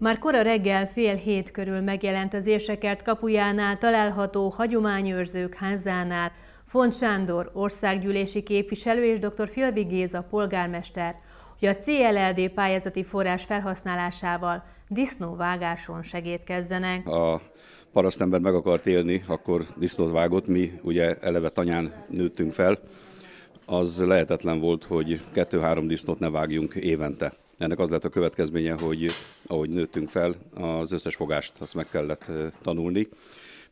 Már kora reggel fél hét körül megjelent az Érsekert kapujánál található hagyományőrzők házánál Font Sándor, országgyűlési képviselő és dr. Filvi Géza polgármester, hogy a CLLD pályázati forrás felhasználásával disznóvágáson segítkezzenek. A parasztember meg akart élni, akkor disznót vágott, mi ugye eleve tanyán nőttünk fel, az lehetetlen volt, hogy kettő-három disznót ne vágjunk évente. Ennek az lett a következménye, hogy ahogy nőttünk fel, az összes fogást azt meg kellett tanulni.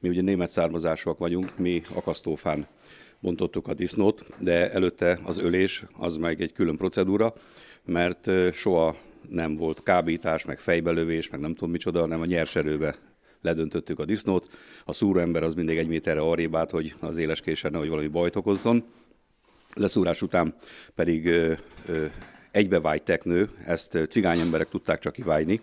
Mi ugye német származásúak vagyunk, mi akasztófán bontottuk a disznót, de előtte az ölés az meg egy külön procedúra, mert soha nem volt kábítás, meg fejbelövés, meg nem tudom micsoda, hanem a nyers erőbe ledöntöttük a disznót. A szúró ember az mindig egy méterre arrébb állt, hogy az éles késen nehogy valami bajt okozzon. Leszúrás után pedig ö, ö, egybevágy teknő, ezt cigány emberek tudták csak kivágni,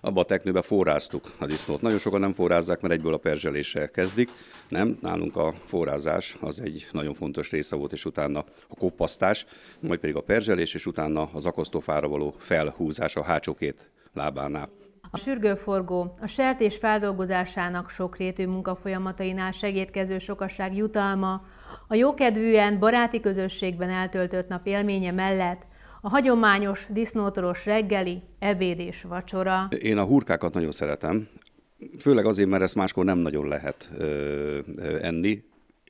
abba a teknőbe forráztuk a disznót. Nagyon sokan nem forrázzák, mert egyből a perzseléssel kezdik. Nem, nálunk a forrázás az egy nagyon fontos része volt, és utána a koppasztás, majd pedig a perzselés, és utána az akasztófára való felhúzás a hátsó két lábánál. A sürgőforgó, a sertés feldolgozásának sokrétű munkafolyamatainál segítkező sokasság jutalma, a jókedvűen, baráti közösségben eltöltött nap élménye mellett a hagyományos disznótoros reggeli, ebéd és vacsora. Én a hurkákat nagyon szeretem, főleg azért, mert ezt máskor nem nagyon lehet ö, ö, enni,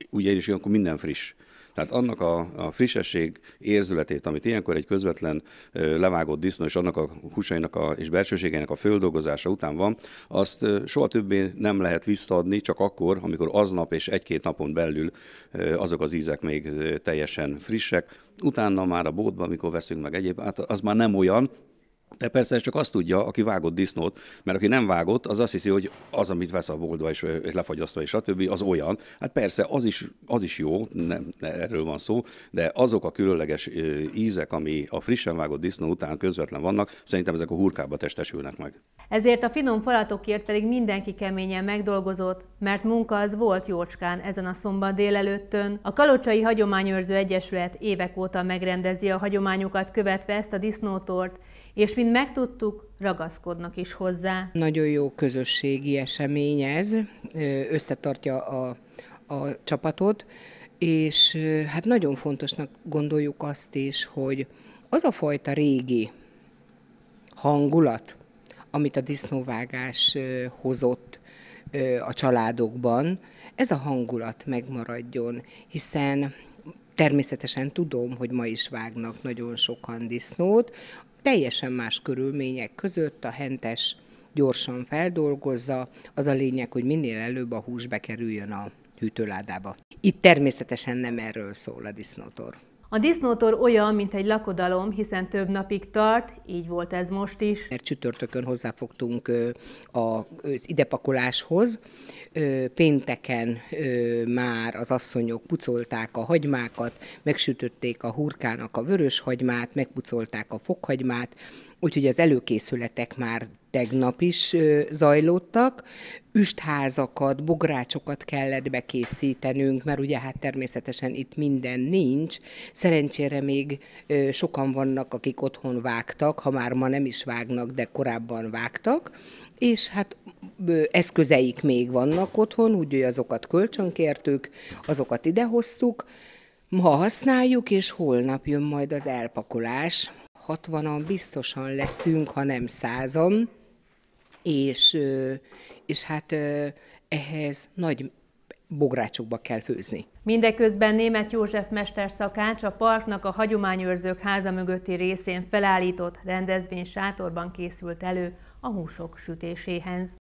ugye és ilyenkor minden friss. Tehát annak a, a frissesség érzületét, amit ilyenkor egy közvetlen ö, levágott disznó és annak a húsainak a, és belsőségeinek a földolgozása után van, azt ö, soha többé nem lehet visszaadni, csak akkor, amikor aznap és egy-két napon belül ö, azok az ízek még teljesen frissek. Utána már a bótban, amikor veszünk meg egyéb, hát az már nem olyan, de persze ez csak azt tudja, aki vágott disznót, mert aki nem vágott, az azt hiszi, hogy az, amit vesz a boltba és, és lefagyasztva és stb., az olyan. Hát persze, az is, az is jó, nem, erről van szó, de azok a különleges ízek, ami a frissen vágott disznó után közvetlen vannak, szerintem ezek a hurkába testesülnek meg. Ezért a finom falatokért pedig mindenki keményen megdolgozott, mert munka az volt jócskán ezen a szombat délelőttön. A Kalocsai Hagyományőrző Egyesület évek óta megrendezi a hagyományokat követve ezt a disznótort, és mint megtudtuk, ragaszkodnak is hozzá. Nagyon jó közösségi esemény ez, összetartja a, a csapatot, és hát nagyon fontosnak gondoljuk azt is, hogy az a fajta régi hangulat, amit a disznóvágás hozott a családokban, ez a hangulat megmaradjon, hiszen Természetesen tudom, hogy ma is vágnak nagyon sokan disznót, teljesen más körülmények között a hentes gyorsan feldolgozza, az a lényeg, hogy minél előbb a hús bekerüljön a hűtőládába. Itt természetesen nem erről szól a disznótor. A disznótor olyan, mint egy lakodalom, hiszen több napig tart, így volt ez most is. Mert csütörtökön hozzáfogtunk az idepakoláshoz, pénteken már az asszonyok pucolták a hagymákat, megsütötték a hurkának a vörös hagymát, megpucolták a fokhagymát, úgyhogy az előkészületek már tegnap is zajlottak. Üstházakat, bográcsokat kellett bekészítenünk, mert ugye hát természetesen itt minden nincs. Szerencsére még sokan vannak, akik otthon vágtak, ha már ma nem is vágnak, de korábban vágtak, és hát eszközeik még vannak otthon, úgyhogy azokat kölcsönkértük, azokat idehoztuk, ma használjuk, és holnap jön majd az elpakolás, 60-an biztosan leszünk, ha nem százan, és, és hát ehhez nagy bográcsokba kell főzni. Mindeközben német József Mester szakács a parknak a hagyományőrzők háza mögötti részén felállított rendezvény sátorban készült elő a húsok sütéséhez.